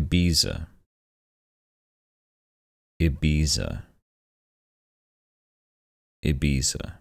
Ibiza. Ibiza. Ibiza.